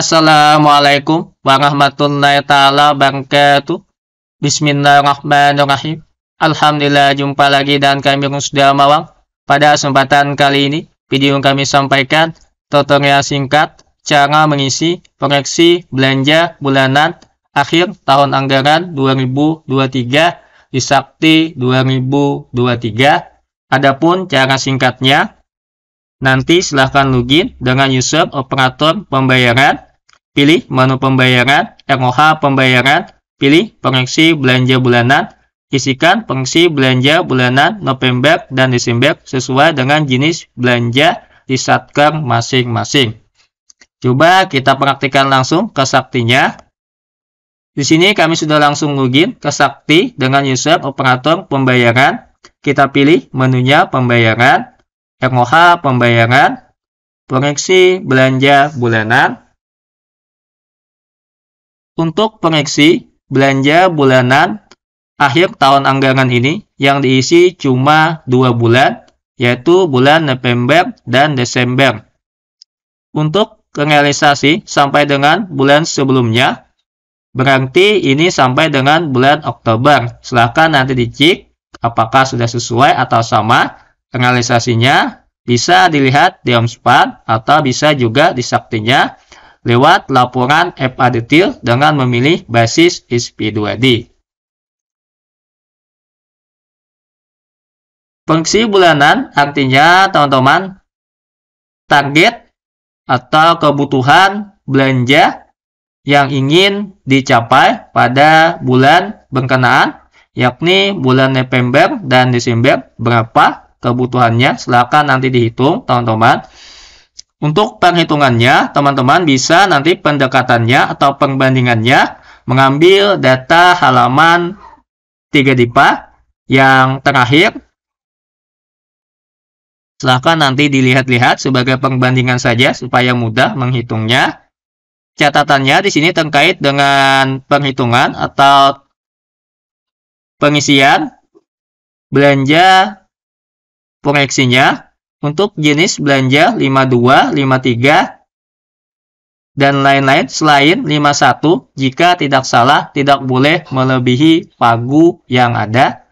Assalamualaikum warahmatullahi taala wabarakatuh. Bismillahirrahmanirrahim. Alhamdulillah jumpa lagi dan kami sudah mawang. Pada kesempatan kali ini, video yang kami sampaikan tutorial singkat cara mengisi proyeksi belanja bulanan akhir tahun anggaran 2023 di Sakti 2023. Adapun cara singkatnya, Nanti silahkan login dengan user operator pembayaran pilih menu pembayaran, ROH pembayaran, pilih proyeksi belanja bulanan, isikan proyeksi belanja bulanan November dan Desember sesuai dengan jenis belanja di satker masing-masing. Coba kita praktikkan langsung ke saktinya. Di sini kami sudah langsung login ke sakti dengan user operator pembayaran. Kita pilih menunya pembayaran, ROH pembayaran, proyeksi belanja bulanan, untuk proyeksi belanja bulanan akhir tahun anggaran ini yang diisi cuma dua bulan, yaitu bulan November dan Desember. Untuk realisasi sampai dengan bulan sebelumnya, berarti ini sampai dengan bulan Oktober. Silahkan nanti dicek apakah sudah sesuai atau sama realisasinya. Bisa dilihat di Omspan atau bisa juga di Saktinya lewat laporan FA detail dengan memilih basis ISP2D. Fungsi bulanan artinya teman-teman target atau kebutuhan belanja yang ingin dicapai pada bulan berkenaan yakni bulan November dan Desember berapa kebutuhannya silakan nanti dihitung teman-teman untuk perhitungannya, teman-teman bisa nanti pendekatannya atau pembandingannya mengambil data halaman 3 DIPA yang terakhir. Silahkan nanti dilihat-lihat sebagai pembandingan saja supaya mudah menghitungnya. Catatannya di sini terkait dengan penghitungan atau pengisian belanja proyeksinya untuk jenis belanja 52, 53, dan lain-lain selain 51 jika tidak salah tidak boleh melebihi pagu yang ada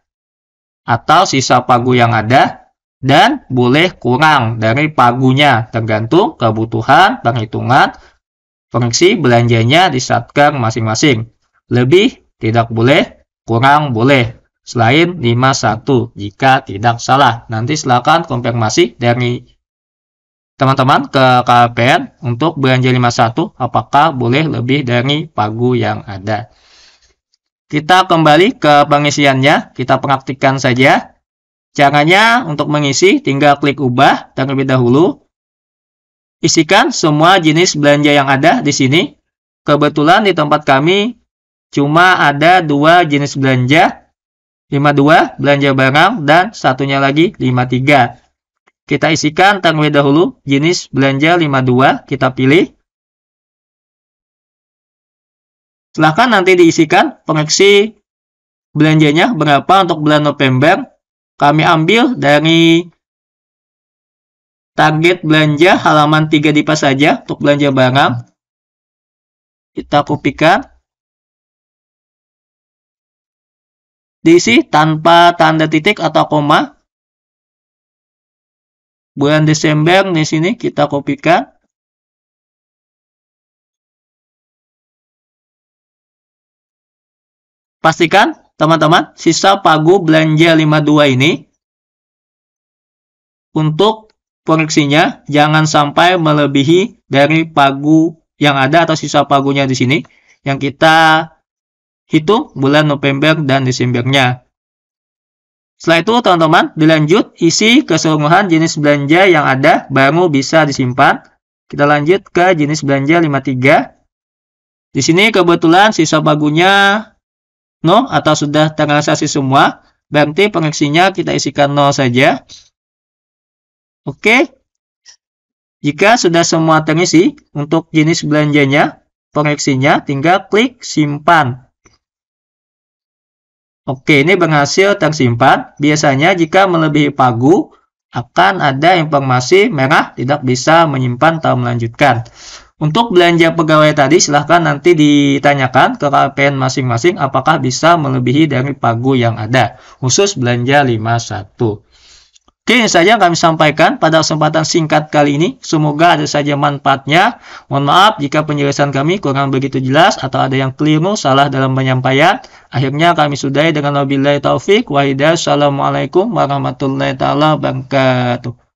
atau sisa pagu yang ada dan boleh kurang dari pagunya tergantung kebutuhan perhitungan fungsi belanjanya di satker masing-masing. Lebih tidak boleh, kurang boleh selain 51 jika tidak salah. Nanti silakan konfirmasi dari teman-teman ke KPN untuk belanja 51 apakah boleh lebih dari pagu yang ada. Kita kembali ke pengisiannya, kita praktikkan saja. Caranya untuk mengisi tinggal klik ubah terlebih dahulu. Isikan semua jenis belanja yang ada di sini. Kebetulan di tempat kami cuma ada dua jenis belanja 52 belanja barang dan satunya lagi 53. Kita isikan terlebih dahulu jenis belanja 52 kita pilih. Silahkan nanti diisikan pengeksi belanjanya berapa untuk bulan November. Kami ambil dari target belanja halaman 3 dipas saja untuk belanja barang. Kita kopikan. diisi tanpa tanda titik atau koma. Bulan Desember di sini kita kopikan. Pastikan teman-teman sisa pagu belanja 52 ini untuk proyeksinya jangan sampai melebihi dari pagu yang ada atau sisa pagunya di sini yang kita Hitung bulan November dan Desembernya. Setelah itu, teman-teman, dilanjut isi keseluruhan jenis belanja yang ada baru bisa disimpan. Kita lanjut ke jenis belanja 53. Di sini kebetulan sisa bagunya no atau sudah terrealisasi semua. Berarti pengeksinya kita isikan nol saja. Oke. Jika sudah semua terisi untuk jenis belanjanya, pengeksinya tinggal klik simpan. Oke, ini berhasil tersimpan. Biasanya jika melebihi pagu, akan ada informasi merah tidak bisa menyimpan atau melanjutkan. Untuk belanja pegawai tadi, silahkan nanti ditanyakan ke KPN masing-masing apakah bisa melebihi dari pagu yang ada, khusus belanja 51. Oke, ini saja yang kami sampaikan pada kesempatan singkat kali ini. Semoga ada saja manfaatnya. Mohon maaf jika penjelasan kami kurang begitu jelas atau ada yang keliru, salah dalam penyampaian. Akhirnya kami sudahi dengan wabillahi taufik wa hidayah. Assalamualaikum warahmatullahi wabarakatuh.